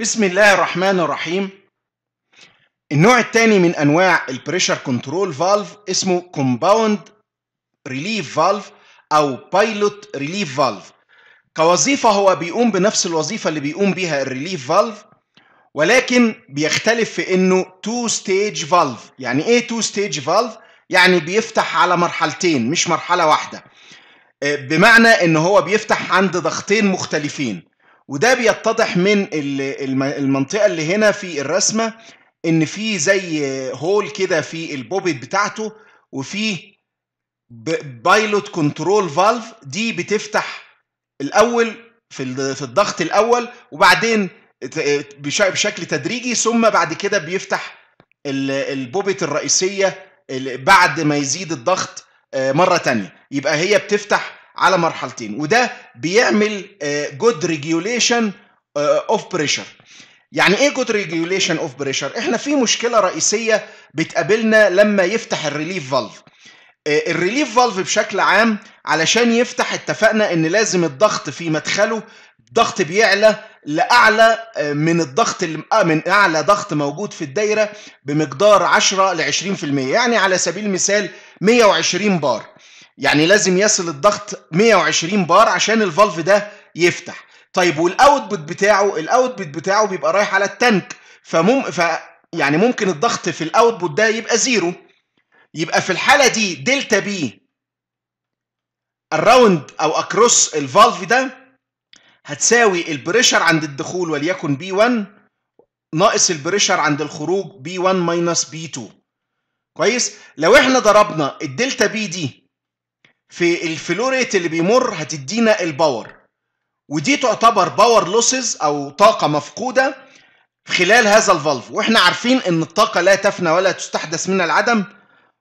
بسم الله الرحمن الرحيم النوع الثاني من انواع البريشر كنترول فالف اسمه كومباوند ريليف فالف او بايلوت ريليف فالف كوظيفه هو بيقوم بنفس الوظيفه اللي بيقوم بها الريليف فالف ولكن بيختلف في انه تو ستيج فالف يعني ايه تو ستيج فالف يعني بيفتح على مرحلتين مش مرحله واحده آه، بمعنى ان هو بيفتح عند ضغطين مختلفين وده بيتضح من المنطقه اللي هنا في الرسمه ان في زي هول كده في البوبيت بتاعته وفي بايلوت كنترول فالف دي بتفتح الاول في الضغط الاول وبعدين بشكل تدريجي ثم بعد كده بيفتح البوبيت الرئيسيه بعد ما يزيد الضغط آه، مره تانية يبقى هي بتفتح على مرحلتين وده بيعمل جود ريجيوليشن اوف بريشر يعني ايه جود ريجيوليشن اوف بريشر احنا في مشكله رئيسيه بتقابلنا لما يفتح الريليف فالف الريليف فالف بشكل عام علشان يفتح اتفقنا ان لازم الضغط في مدخله ضغط بيعلى لاعلى آه، من الضغط آه، من اعلى ضغط موجود في الدايره بمقدار 10 ل 20% يعني على سبيل المثال 120 بار يعني لازم يصل الضغط 120 بار عشان الفالف ده يفتح طيب والاوتبوت بتاعه الاوتبوت بتاعه بيبقى رايح على التانك فمم ف يعني ممكن الضغط في الاوتبوت ده يبقى زيرو يبقى في الحاله دي دلتا بي الراوند او اكروس الفالف ده هتساوي البريشر عند الدخول وليكن بي 1 ناقص البريشر عند الخروج بي 1 ماينس بي 2 كويس لو احنا ضربنا الدلتا بي دي في الفلوريت اللي بيمر هتدينا الباور ودي تعتبر باور لوسز او طاقه مفقوده خلال هذا الفالف واحنا عارفين ان الطاقه لا تفنى ولا تستحدث من العدم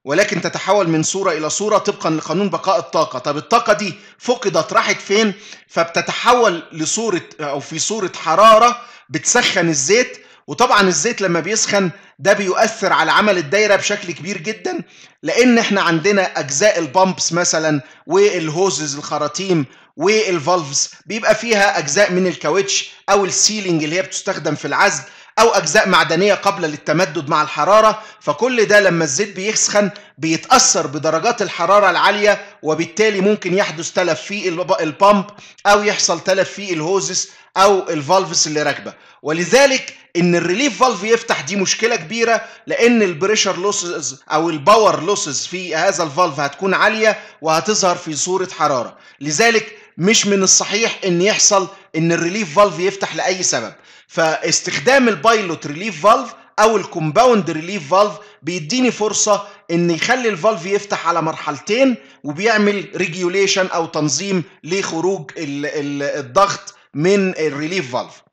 ولكن تتحول من صورة إلى صورة طبقا لقانون بقاء الطاقة طب الطاقة دي فقدت راحت فين فبتتحول لصورة أو في صورة حرارة بتسخن الزيت وطبعا الزيت لما بيسخن ده بيؤثر على عمل الدايره بشكل كبير جدا لان احنا عندنا اجزاء البامبس مثلا والهوزز الخراطيم والفالفز بيبقى فيها اجزاء من الكاوتش او السيلينج اللي هي بتستخدم في العزل أو أجزاء معدنية قابلة للتمدد مع الحرارة فكل ده لما الزيت بيسخن بيتأثر بدرجات الحرارة العالية وبالتالي ممكن يحدث تلف في البامب أو يحصل تلف في الهوزس أو الفالفس اللي راكبة ولذلك ان الريليف فالف يفتح دي مشكله كبيره لان البريشر لوسز او الباور لوسز في هذا الفالف هتكون عاليه وهتظهر في صوره حراره لذلك مش من الصحيح ان يحصل ان الريليف فالف يفتح لاي سبب فاستخدام البايلوت ريليف فالف او الكومباوند ريليف فالف بيديني فرصه ان يخلي الفالف يفتح على مرحلتين وبيعمل ريجيوليشن او تنظيم لخروج الضغط من الريليف فالف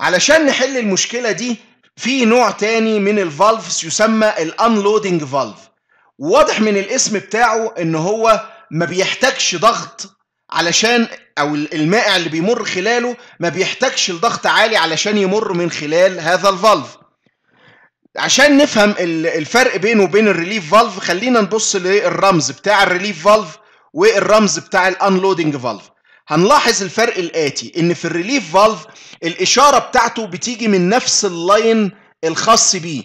علشان نحل المشكله دي في نوع تاني من الفالفز يسمى الانلودنج فالف واضح من الاسم بتاعه ان هو ما بيحتاجش ضغط علشان او المائع اللي بيمر خلاله ما بيحتاجش لضغط عالي علشان يمر من خلال هذا الفالف عشان نفهم الفرق بينه وبين الريليف فالف خلينا نبص للرمز بتاع الريليف فالف والرمز بتاع الانلودنج فالف هنلاحظ الفرق الاتي ان في الريليف فالف الاشاره بتاعته بتيجي من نفس اللاين الخاص بيه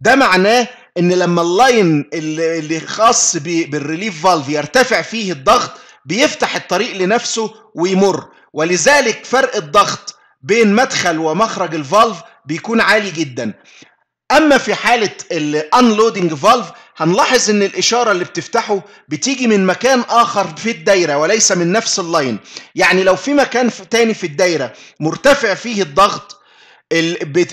ده معناه ان لما اللاين اللي خاص بالريليف فالف يرتفع فيه الضغط بيفتح الطريق لنفسه ويمر ولذلك فرق الضغط بين مدخل ومخرج الفالف بيكون عالي جدا اما في حاله الانلودنج فالف هنلاحظ ان الاشاره اللي بتفتحه بتيجي من مكان اخر في الدايره وليس من نفس اللاين يعني لو في مكان تاني في الدايره مرتفع فيه الضغط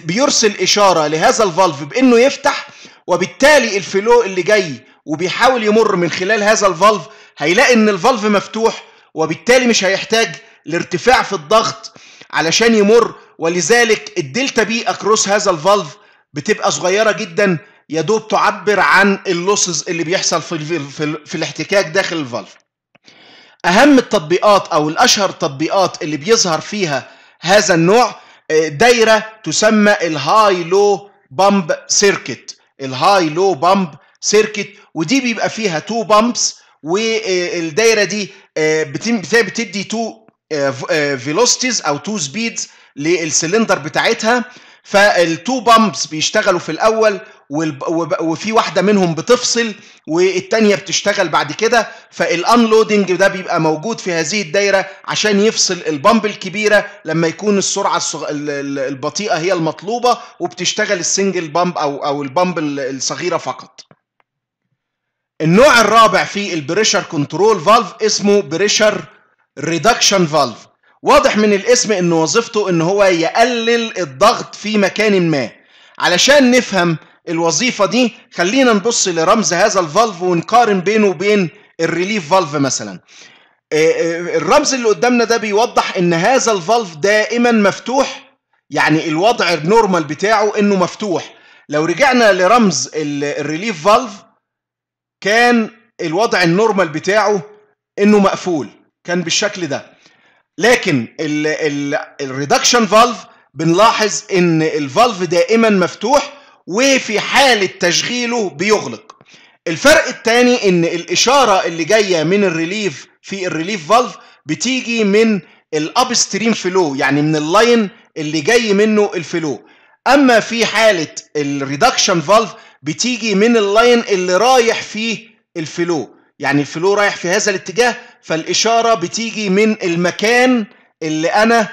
بيرسل اشاره لهذا الفالف بانه يفتح وبالتالي الفلو اللي جاي وبيحاول يمر من خلال هذا الفالف هيلاقي ان الفالف مفتوح وبالتالي مش هيحتاج لارتفاع في الضغط علشان يمر ولذلك الدلتا بي اكروس هذا الفالف بتبقى صغيره جدا يا دوب تعبر عن اللوسز اللي بيحصل في, في, في الاحتكاك داخل الفالف اهم التطبيقات او الاشهر التطبيقات اللي بيظهر فيها هذا النوع آه، دايره تسمى الهاي لو بامب سيركت الهاي لو بامب سيركت ودي بيبقى فيها تو بامبس والدايره دي آه، بتدي تو فيلوستيز آه، آه، او تو سبيدز للسلندر بتاعتها فالتو بامبس بيشتغلوا في الاول وفي واحده منهم بتفصل والثانيه بتشتغل بعد كده فالانلودنج ده بيبقى موجود في هذه الدايره عشان يفصل البامب الكبيره لما يكون السرعه الصغ... البطيئه هي المطلوبه وبتشتغل السنجل بامب او او البامب الصغيره فقط النوع الرابع في البريشر كنترول فالف اسمه بريشر ريدكشن فالف واضح من الاسم ان وظيفته ان هو يقلل الضغط في مكان ما علشان نفهم الوظيفة دي خلينا نبص لرمز هذا الفالف ونقارن بينه وبين الريليف فالف مثلا آه، آه، الرمز اللي قدامنا ده بيوضح ان هذا الفالف دائما مفتوح يعني الوضع النورمال بتاعه انه مفتوح لو رجعنا لرمز الريليف فالف كان الوضع النورمال بتاعه انه مقفول كان بالشكل ده لكن الريدكشن فالف بنلاحظ ان الفالف دائما مفتوح وفي حالة تشغيله بيغلق الفرق الثاني ان الاشارة اللي جاية من الريليف في الريليف فالف بتيجي من الابستريم فلو يعني من اللاين اللي جاي منه الفلو اما في حالة الريدكشن فالف بتيجي من اللاين اللي رايح فيه الفلو يعني الفلو رايح في هذا الاتجاه فالإشارة بتيجي من المكان اللي أنا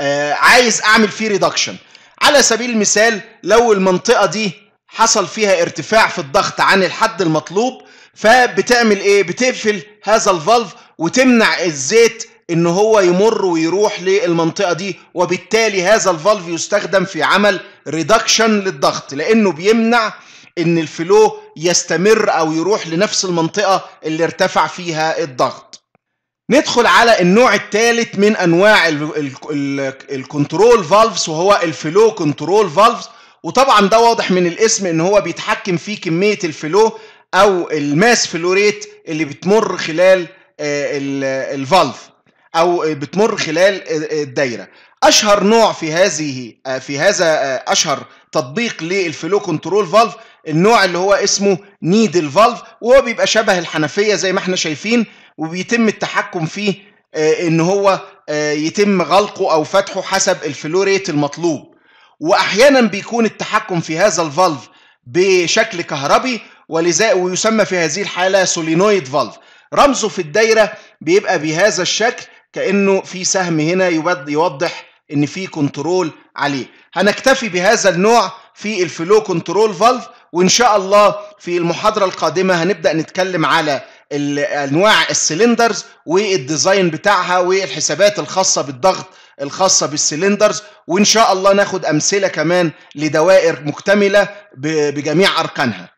آه، عايز أعمل فيه ريدكشن على سبيل المثال لو المنطقة دي حصل فيها ارتفاع في الضغط عن الحد المطلوب فبتعمل ايه بتقفل هذا الفالف وتمنع الزيت ان هو يمر ويروح للمنطقه دي وبالتالي هذا الفالف يستخدم في عمل ريدكشن للضغط لانه بيمنع ان الفلو يستمر او يروح لنفس المنطقه اللي ارتفع فيها الضغط ندخل على النوع الثالث من انواع الكنترول فالفز وهو الفلو كنترول فالفز وطبعا ده واضح من الاسم ان هو بيتحكم في كميه الفلو او الماس فلوريت اللي بتمر خلال آه، الفالف او بتمر خلال آه، الدايره اشهر نوع في هذه في هذا اشهر تطبيق للفلو كنترول فالف النوع اللي هو اسمه نيدل فالف وهو بيبقى شبه الحنفيه زي ما احنا شايفين وبيتم التحكم فيه آه، ان هو آه، يتم غلقه او فتحه حسب الفلو ريت المطلوب واحيانا بيكون التحكم في هذا الفالف بشكل كهربي ولذا ويسمى في هذه الحاله سولينويد فالف رمزه في الدايره بيبقى بهذا الشكل كانه في سهم هنا يوضح ان في كنترول عليه هنكتفي بهذا النوع في الفلو كنترول فالف وان شاء الله في المحاضره القادمه هنبدا نتكلم على انواع السلندرز والديزاين بتاعها والحسابات الخاصه بالضغط الخاصه بالسلندرز وان شاء الله ناخد امثله كمان لدوائر مكتمله بجميع اركانها